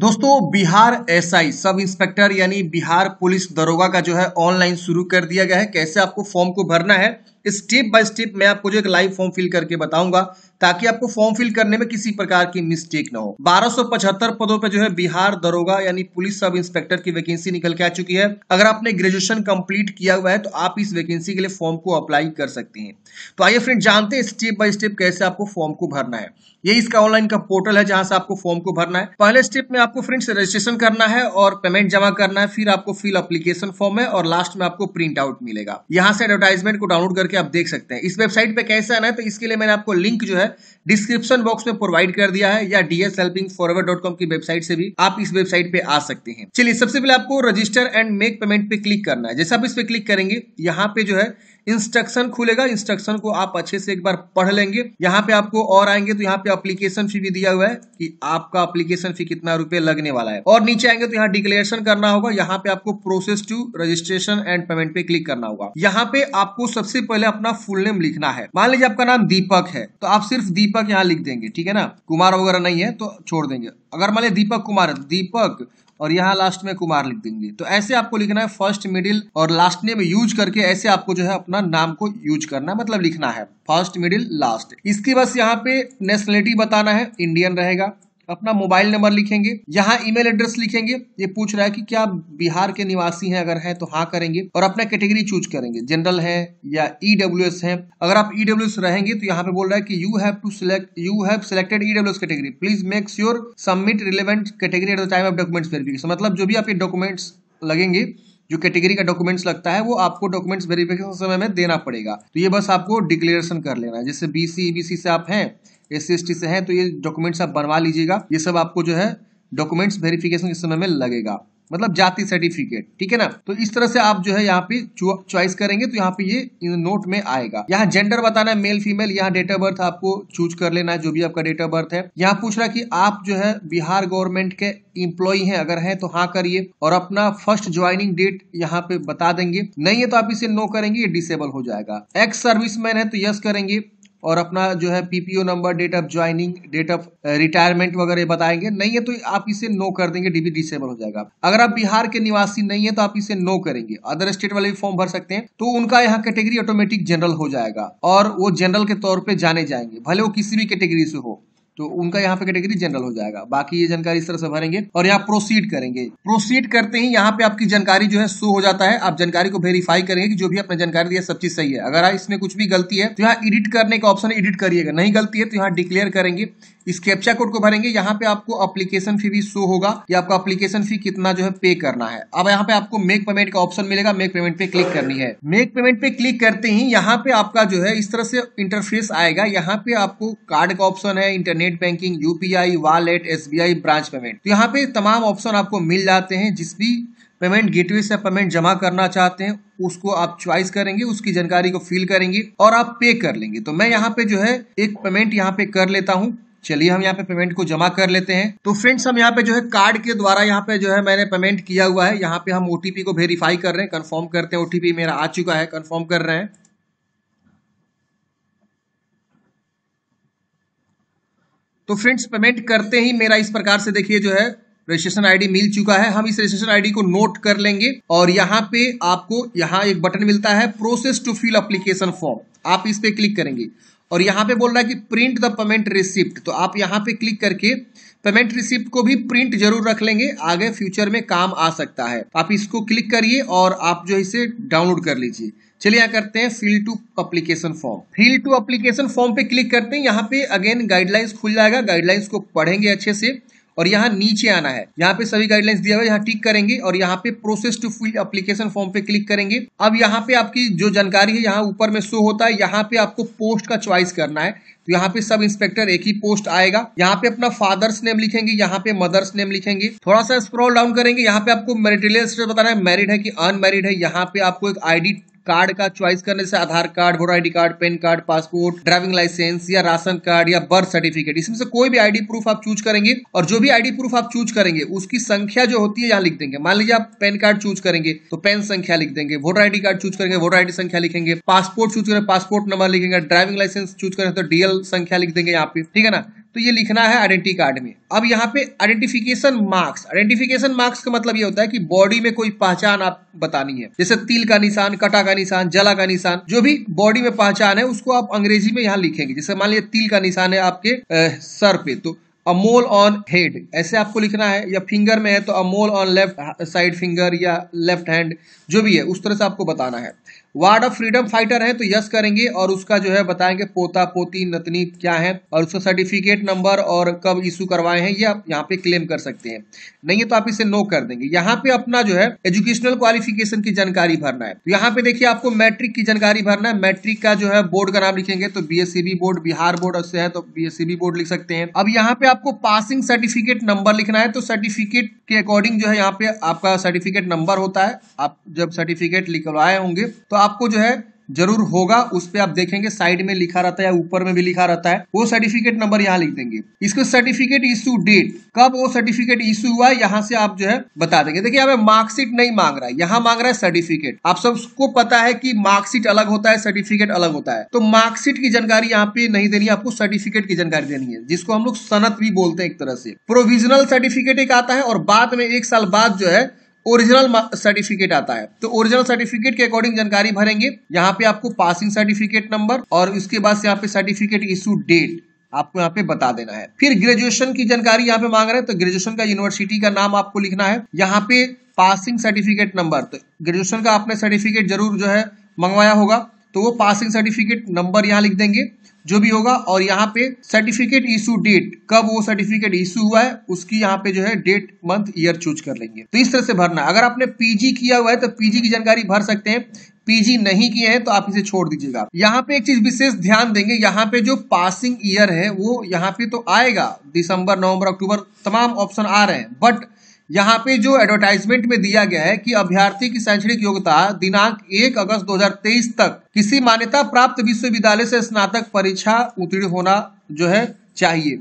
दोस्तों Bihar SI sub inspector यानी Bihar police दरोगा का जो है ऑनलाइन शुरू कर दिया गया है कैसे आपको फॉर्म को भरना है स्टेप बाय स्टेप मैं आपको जो एक लाइव फॉर्म फिल करके बताऊंगा ताकि आपको फॉर्म फिल करने में किसी प्रकार की मिस्टेक ना हो 1275 पदों पर जो है बिहार दरोगा यानी पुलिस सब इंस्पेक्टर की वैकेंसी निकल के आ चुकी है अगर आपने ग्रेजुएशन कंप्लीट किया हुआ है तो आप इस वैकेंसी के लिए फॉर्म को अप्लाई कर सकते हैं तो आइए फ्रेंड जानते हैं स्टेप बाय स्टेप कैसे आपको फॉर्म को भरना है ये इसका ऑनलाइन का पोर्टल है जहां से आपको फॉर्म को भरना है पहले स्टेप में आपको फ्रेंड्स रजिस्ट्रेशन करना है और पेमेंट जमा करना है फिर आपको फिल अप्लीकेशन फॉर्म है और लास्ट में आपको प्रिंट आउट मिलेगा यहाँ से एडवर्टाइजमेंट को डाउनलोड करके करके आप देख सकते हैं इस वेबसाइट पे कैसे आना है तो इसके लिए मैंने आपको लिंक जो है डिस्क्रिप्शन बॉक्स में प्रोवाइड कर दिया है या डीएस हेल्पिंग की वेबसाइट से भी आप इस वेबसाइट पे आ सकते हैं चलिए सबसे पहले आपको रजिस्टर एंड मेक पेमेंट पे क्लिक करना है जैसे आप इस पे क्लिक करेंगे यहाँ पे जो है इंस्ट्रक्शन खुलेगा इंस्ट्रक्शन को आप अच्छे से एक बार पढ़ लेंगे यहाँ पे आपको और आएंगे तो यहाँ पे अप्लीकेशन फी भी दिया हुआ है कि आपका अप्लीकेशन फी कितना रुपए लगने वाला है और नीचे आएंगे तो यहाँ डिक्लेरेशन करना होगा यहाँ पे आपको process to registration and payment पे क्लिक करना होगा यहाँ पे आपको सबसे पहले अपना फुल नेम लिखना है मान लीजिए आपका नाम दीपक है तो आप सिर्फ दीपक यहाँ लिख देंगे ठीक है ना कुमार वगैरह नहीं है तो छोड़ देंगे अगर मान लीजिए दीपक कुमार तो दीपक और यहाँ लास्ट में कुमार लिख देंगे तो ऐसे आपको लिखना है फर्स्ट मिडिल और लास्ट नेम यूज करके ऐसे आपको जो है अपना नाम को यूज करना है मतलब लिखना है फर्स्ट मिडिल लास्ट इसके बस यहाँ पे नेशनलिटी बताना है इंडियन रहेगा अपना मोबाइल नंबर लिखेंगे यहाँ ईमेल एड्रेस लिखेंगे ये पूछ रहा है कि क्या बिहार के निवासी हैं अगर हैं तो हाँ करेंगे और अपना कैटेगरी चूज करेंगे जनरल है या ईडब्ल्यू e है अगर आप ईडब्ल्यू e रहेंगे तो यहाँ पे बोल रहा है कि you have to select you have selected EW category please make sure submit relevant category at the time of documents verification मतलब जो भी आपके डॉक्यूमेंट्स लगेंगे जो कैटेगरी का डॉक्यूमेंट्स लगता है वो आपको डॉक्यूमेंट्स वेरिफिकेशन समय में देना पड़ेगा तो ये बस आपको डिक्लेरेशन कर लेना है जैसे बीसी बीसी से आप हैं एस सी से हैं तो ये डॉक्यूमेंट्स आप बनवा लीजिएगा ये सब आपको जो है डॉक्यूमेंट्स वेरिफिकेशन के समय में लगेगा मतलब जाति सर्टिफिकेट ठीक है ना तो इस तरह से आप जो है यहाँ पे चॉइस करेंगे तो यहाँ पे ये नोट में आएगा यहाँ जेंडर बताना है मेल फीमेल यहाँ डेट ऑफ बर्थ आपको चूज कर लेना है जो भी आपका डेट ऑफ बर्थ है यहाँ पूछ रहा कि आप जो है बिहार गवर्नमेंट के इम्प्लॉय हैं अगर हैं तो हाँ करिए और अपना फर्स्ट ज्वाइनिंग डेट यहाँ पे बता देंगे नहीं है तो आप इसे नो करेंगे ये डिसेबल हो जाएगा एक्स सर्विस है तो यस करेंगे और अपना जो है PPO number date of joining date of retirement वगैरह बताएंगे नहीं है तो आप इसे नो कर देंगे डीबी डिसेबल हो जाएगा अगर आप बिहार के निवासी नहीं है तो आप इसे नो करेंगे अदर स्टेट वाले भी फॉर्म भर सकते हैं तो उनका यहाँ कैटेगरी ऑटोमेटिक जनरल हो जाएगा और वो जनरल के तौर पर जाने जाएंगे भले वो किसी भी कैटेगरी से हो तो उनका यहाँ पे कैटेगरी जनरल हो जाएगा बाकी ये जानकारी इस तरह से भरेंगे और यहाँ प्रोसीड करेंगे प्रोसीड करते ही यहाँ पे आपकी जानकारी जो है शो हो जाता है आप जानकारी को वेरीफाई करेंगे कि जो भी आपने जानकारी दिया सब चीज सही है अगर हाँ, इसमें कुछ भी गलती है तो यहाँ एडिट करने का ऑप्शन एडिट करिएगा नहीं गलती है तो यहाँ डिक्लेयर करेंगे इस कैप्चा कोड को भरेंगे यहाँ पे आपको अप्लीकेशन फी भी शो होगा कि आपको अप्लीकेशन फी कितना जो है पे करना है अब यहाँ पे आपको मेक पेमेंट का ऑप्शन मिलेगा मेक पेमेंट पे क्लिक करनी है मेक पेमेंट पे क्लिक करते ही यहाँ पे आपका जो है इस तरह से इंटरफेस आएगा यहाँ पे आपको कार्ड का ऑप्शन है internet banking UPI wallet S branch payment तो यहाँ पे तमाम ऑप्शन आपको मिल जाते हैं जिस भी पेमेंट गेटवे से पेमेंट जमा करना चाहते हैं उसको आप च्वाइस करेंगे उसकी जानकारी को फिल करेंगे और आप पे कर लेंगे तो मैं यहाँ पे जो है एक पेमेंट यहाँ पे कर लेता हूँ चलिए हम यहाँ पे पेमेंट को जमा कर लेते हैं तो फ्रेंड्स हम यहाँ पे जो है कार्ड के द्वारा यहाँ पे जो है मैंने पेमेंट किया हुआ है यहाँ पे हम ओटीपी को वेरीफाई कर रहे हैं कन्फर्म करते हैं ओटीपी मेरा आ चुका है कन्फर्म कर रहे हैं तो फ्रेंड्स पेमेंट करते ही मेरा इस प्रकार से देखिए जो है रजिस्ट्रेशन आईडी मिल चुका है हम इस रजिस्ट्रेशन आईडी को नोट कर लेंगे और यहाँ पे आपको यहाँ एक बटन मिलता है process to fill application form आप इस पे क्लिक करेंगे और यहाँ पे बोल रहा है कि प्रिंट द पेमेंट रिसिप्ट तो आप यहाँ पे क्लिक करके पेमेंट रिसिप्ट को भी प्रिंट जरूर रख लेंगे आगे फ्यूचर में काम आ सकता है आप इसको क्लिक करिए और आप जो इसे डाउनलोड कर लीजिए चलिए यहाँ करते हैं fill to application form fill to application form पे क्लिक करते हैं यहाँ पे अगेन गाइडलाइंस खुल जाएगा गाइडलाइंस को पढ़ेंगे अच्छे से और यहाँ नीचे आना है यहाँ पे सभी गाइडलाइंस दिया हुआ है यहाँ टिक करेंगे और यहाँ पे process to fill application form पे क्लिक करेंगे अब यहाँ पे आपकी जो जानकारी है यहाँ ऊपर में शो होता है यहाँ पे आपको पोस्ट का च्वाइस करना है तो यहाँ पे सब इंस्पेक्टर एक ही पोस्ट आएगा यहाँ पे अपना फादर्स नेम लिखेंगे यहाँ पे मदर्स नेम लिखेंगे थोड़ा सा स्क्रॉल डाउन करेंगे यहाँ पे आपको मेरिटेरियल बताना है मैरिड है कि अनमेरिड है यहाँ पे आपको एक आईडी कार्ड का चॉइस करने से Aadhaar card voter ID card PAN card passport driving licence या राशन कार्ड या बर्थ सर्टिफिकेट इसमें से कोई भी आईडी प्रूफ आप चूज करेंगे और जो भी आईडी प्रूफ आप चूज करेंगे उसकी संख्या जो होती है यहाँ लिख देंगे मान लीजिए आप पेन कार्ड चूज करेंगे तो पेन संख्या लिख देंगे वोटर आईडी कार्ड चूज करेंगे वोटर आईडी संख्या लिखेंगे पासपोर्ट चूज करेंगे पासपोर्ट नंबर लिखेंगे ड्राइविंग लाइसेंस चूज करें तो डीएल संख्या लिख देंगे यहाँ पे ठीक है ना तो ये लिखना है आइडेंटिटी कार्ड में अब यहाँ पे आइडेंटिफिकेशन मार्क्स आइडेंटिफिकेशन मार्क्स का मतलब ये होता है कि बॉडी में कोई पहचान आप बतानी है जैसे तिल का निशान कटा का निशान जला का निशान जो भी बॉडी में पहचान है उसको आप अंग्रेजी में यहाँ लिखेंगे जैसे मान लीजिए तिल का निशान है आपके आ, सर पे तो अमोल ऑन हेड ऐसे आपको लिखना है या फिंगर में है तो अमोल ऑन लेफ्ट साइड फिंगर या लेफ्ट हैंड जो भी है उस तरह से आपको बताना है वार्ड ऑफ फ्रीडम फाइटर है तो यस करेंगे और उसका जो है बताएंगे पोता पोती नतनी क्या है और उसका सर्टिफिकेट नंबर और कब इशू करवाए हैं ये आप यहाँ पे क्लेम कर सकते हैं नहीं है तो आप इसे नो कर देंगे यहाँ पे अपना जो है एजुकेशनल क्वालिफिकेशन की जानकारी भरना है तो यहाँ पे देखिए आपको मैट्रिक की जानकारी भरना है मैट्रिक का जो है बोर्ड का नाम लिखेंगे तो बी बोर्ड बिहार बोर्ड से है तो बी बोर्ड e लिख सकते हैं अब यहाँ पे आपको पासिंग सर्टिफिकेट नंबर लिखना है तो सर्टिफिकेट के अकॉर्डिंग जो है यहाँ पे आपका सर्टिफिकेट नंबर होता है आप जब सर्टिफिकेट निकलवाए होंगे तो आपको जो है जरूर होगा उस पर आप देखेंगे साइड में लिखा रहता है या ऊपर में भी लिखा रहता है वो सर्टिफिकेट नंबर यहाँ लिख देंगे इसको सर्टिफिकेट इशू डेट कब वो सर्टिफिकेट इशू हुआ यहाँ से आप जो है बता देंगे देखिए यहाँ पे मार्कशीट नहीं मांग रहा है यहाँ मांग रहा है सर्टिफिकेट आप सबको पता है की मार्कशीट अलग होता है सर्टिफिकेट अलग होता है तो मार्कशीट की जानकारी यहाँ पे नहीं देनी आपको सर्टिफिकेट की जानकारी देनी है जिसको हम लोग सनत भी बोलते हैं एक तरह से प्रोविजनल सर्टिफिकेट एक आता है और बाद में एक साल बाद जो है ओरिजिनल सर्टिफिकेट आता है तो ओरिजिनल सर्टिफिकेट के अकॉर्डिंग जानकारी भरेंगे यहाँ पे आपको पासिंग सर्टिफिकेट नंबर और उसके बाद यहाँ पे सर्टिफिकेट इशू डेट आपको यहाँ पे बता देना है फिर ग्रेजुएशन की जानकारी यहाँ पे मांग रहे हैं तो ग्रेजुएशन का यूनिवर्सिटी का नाम आपको लिखना है यहाँ पे पासिंग सर्टिफिकेट नंबर तो ग्रेजुएशन का आपने सर्टिफिकेट जरूर जो है मंगवाया होगा तो वो पासिंग सर्टिफिकेट नंबर यहाँ लिख देंगे जो भी होगा और यहाँ पे सर्टिफिकेट इशू डेट कब वो सर्टिफिकेट इशू हुआ है उसकी यहाँ पे जो है डेट मंथ ईयर चूज कर लेंगे तो इस तरह से भरना अगर आपने पीजी किया हुआ है तो पीजी की जानकारी भर सकते हैं पीजी नहीं किए हैं तो आप इसे छोड़ दीजिएगा यहाँ पे एक चीज विशेष ध्यान देंगे यहाँ पे जो पासिंग ईयर है वो यहाँ पे तो आएगा दिसंबर नवंबर अक्टूबर तमाम ऑप्शन आ रहे हैं बट यहाँ पे जो एडवर्टाइजमेंट में दिया गया है कि अभ्यर्थी की शैक्षणिक योग्यता दिनांक 1 अगस्त 2023 तक किसी मान्यता प्राप्त विश्वविद्यालय से स्नातक परीक्षा उत्तीर्ण होना जो है चाहिए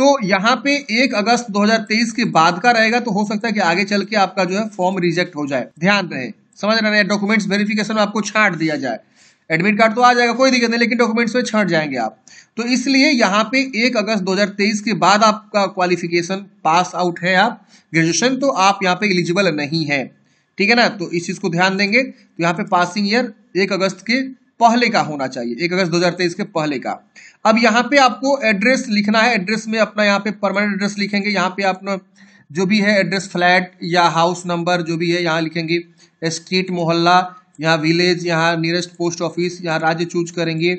तो यहाँ पे 1 अगस्त 2023 के बाद का रहेगा तो हो सकता है कि आगे चल के आपका जो है फॉर्म रिजेक्ट हो जाए ध्यान रहे समझ रहे डॉक्यूमेंट्स वेरिफिकेशन में आपको छाट दिया जाए एडमिट कार्ड तो आ जाएगा कोई दिक्कत नहीं लेकिन डॉक्यूमेंट्स में छट जाएंगे आप तो इसलिए यहाँ पे एक अगस्त 2023 के बाद आपका क्वालिफिकेशन पास आउट है आप ग्रेजुएशन तो आप यहाँ पे एलिजिबल नहीं है ठीक है ना तो इस चीज़ को ध्यान देंगे तो यहाँ पे पासिंग ईयर एक अगस्त के पहले का होना चाहिए एक अगस्त 2023 के पहले का अब यहाँ पे आपको एड्रेस लिखना है एड्रेस में अपना यहाँ पे परमानेंट एड्रेस लिखेंगे यहाँ पे अपना जो भी है एड्रेस फ्लैट या हाउस नंबर जो भी है यहाँ लिखेंगे स्ट्रीट मोहल्ला यहाँ विलेज यहाँ नियरेस्ट पोस्ट ऑफिस यहाँ राज्य चूज करेंगे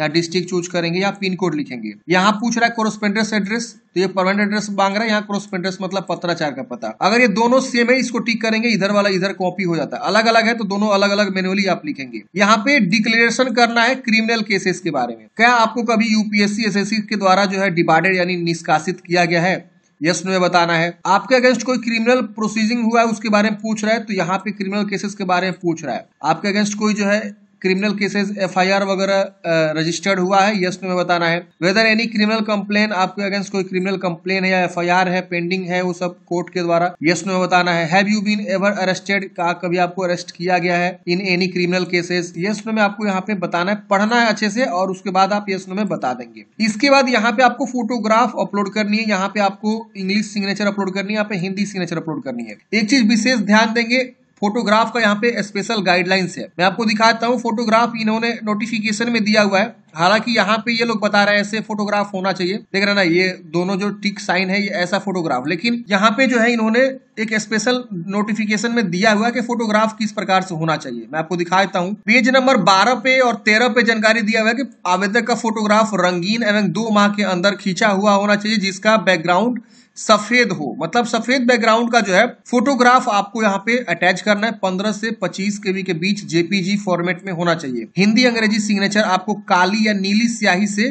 या डिस्ट्रिक्ट चूज करेंगे यहाँ पिन कोड लिखेंगे यहाँ पूछ रहा है कोरोस्पेंडेंस एड्रेस तो ये परमानेंट एड्रेस मांग रहा है यहाँ कोरोस्पेंडेंस मतलब पत्राचार का पता अगर ये दोनों सेम है इसको टिक करेंगे इधर वाला इधर कॉपी हो जाता है अलग अलग है तो दोनों अलग अलग मेनुअली आप लिखेंगे यहाँ पे डिक्लेरेशन करना है क्रिमिनल केसेस के बारे में क्या आपको कभी यूपीएससी एस के द्वारा जो है डिवाइडेड यानी निष्कासित किया गया है यस नो में बताना है आपके अगेंस्ट कोई क्रिमिनल प्रोसीजिंग हुआ है उसके बारे में पूछ रहा है तो यहाँ पे क्रिमिनल केसेस के बारे में पूछ रहा है आपके अगेंस्ट कोई जो है क्रिमिनल केसेस एफआईआर वगैरह रजिस्टर्ड हुआ है यस में बताना है वेदर एनी क्रिमिनल कंप्लेन आपके अगेंस्ट कोई क्रिमिनल कंप्लेन है या एफआईआर है पेंडिंग है वो सब कोर्ट के द्वारा यस में बताना है have you been ever arrested का कभी आपको अरेस्ट किया गया है in any criminal cases yes में आपको यहाँ पे बताना है पढ़ना है अच्छे से और उसके बाद आप यस में बता देंगे इसके बाद यहाँ पे आपको फोटोग्राफ अपलोड करनी है यहाँ पे आपको इंग्लिश सिग्नेचर अपलोड करनी है यहाँ पे हिंदी सिग्नेचर अपलोड करनी है एक चीज विशेष ध्यान देंगे फोटोग्राफ का यहाँ पे स्पेशल गाइडलाइंस है मैं आपको दिखाता हूँ फोटोग्राफ इन्होंने नोटिफिकेशन में दिया हुआ है हालांकि यहाँ पे ये लोग बता रहे हैं ऐसे फोटोग्राफ होना चाहिए देख रहे ना ये दोनों जो टिक साइन है ये ऐसा फोटोग्राफ लेकिन यहाँ पे जो है इन्होंने एक स्पेशल नोटिफिकेशन में दिया हुआ कि फोटोग्राफ किस प्रकार से होना चाहिए मैं आपको दिखा देता हूँ पेज नंबर 12 पे और 13 पे जानकारी दिया हुआ है की आवेदक का फोटोग्राफ रंगीन एवं दो माह के अंदर खींचा हुआ होना चाहिए जिसका बैकग्राउंड सफेद हो मतलब सफेद बैकग्राउंड का जो है फोटोग्राफ आपको यहाँ पे अटैच करना है पंद्रह से पच्चीस केवी के बीच जेपीजी फॉर्मेट में होना चाहिए हिंदी अंग्रेजी सिग्नेचर आपको काली या नीली स्याही से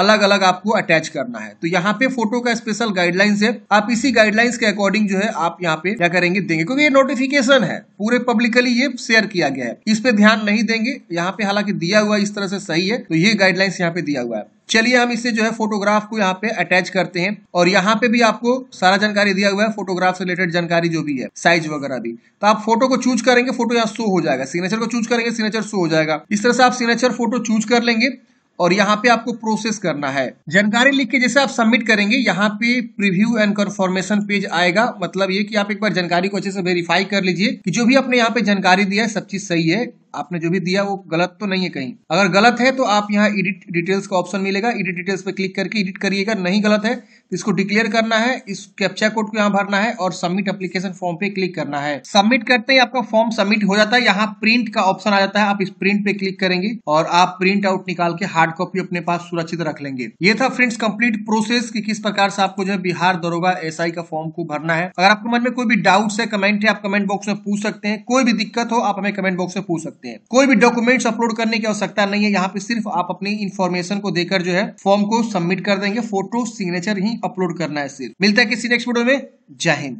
अलग अलग आपको अटैच करना है तो यहाँ पे फोटो का स्पेशल गाइडलाइंस है आप इसी गाइडलाइंस के अकॉर्डिंग जो है आप यहाँ पे क्या करेंगे देंगे क्योंकि ये नोटिफिकेशन है पूरे पब्लिकली ये शेयर किया गया है इस पे ध्यान नहीं देंगे यहाँ पे हालांकि दिया हुआ इस तरह से सही है तो ये गाइडलाइंस यहाँ पे दिया हुआ है चलिए हम इसे जो है फोटोग्राफ को यहाँ पे अटैच करते हैं और यहाँ पे भी आपको सारा जानकारी दिया हुआ है फोटोग्राफ से रिलेटेड जानकारी जो भी है साइज वगैरह भी तो आप फोटो को चूज करेंगे फोटो यहाँ शो हो जाएगा सिग्नेचर को चूज करेंगे सिग्नेचर शो हो जाएगा इस तरह से आप सिग्नेचर फोटो चूज कर लेंगे और यहाँ पे आपको प्रोसेस करना है जानकारी लिख के जैसे आप सबमिट करेंगे यहाँ पे प्रीव्यू एंड कन्फर्मेशन पेज आएगा मतलब ये कि आप एक बार जानकारी को अच्छे से वेरीफाई कर लीजिए कि जो भी आपने यहाँ पे जानकारी दिया है सब चीज सही है आपने जो भी दिया वो गलत तो नहीं है कहीं अगर गलत है तो आप यहाँ एडिट डिटेल्स का ऑप्शन मिलेगा एडिट डिटेल्स पे क्लिक करके एडिट करिएगा नहीं गलत है तो इसको डिक्लेयर करना है इस कैप्चा कोड को यहाँ भरना है और सबमिट एप्लीकेशन फॉर्म पे क्लिक करना है सबमिट करते ही आपका फॉर्म सबमिट हो जाता है यहाँ प्रिंट का ऑप्शन आ जाता है आप इस प्रिंट पे क्लिक करेंगे और आप प्रिंट आउट निकाल के हार्ड कॉपी अपने पास सुरक्षित रख लेंगे ये था फ्रेंड्स कम्प्लीट प्रोसेस की किस प्रकार से आपको जो है बिहार दरोगा एस का फॉर्म को भरना है अगर आपके मन में कोई भी डाउट है कमेंट है आप कमेंट बॉक्स में पूछ सकते हैं कोई भी दिक्कत हो आप हमें कमेंट बॉक्स में पूछ सकते हैं सकते हैं कोई भी डॉक्यूमेंट्स अपलोड करने की आवश्यकता नहीं है यहाँ पे सिर्फ आप अपनी इन्फॉर्मेशन को देकर जो है फॉर्म को सबमिट कर देंगे फोटो सिग्नेचर ही अपलोड करना है सिर्फ मिलता है किसी नेक्स्ट वीडियो में जय हिंद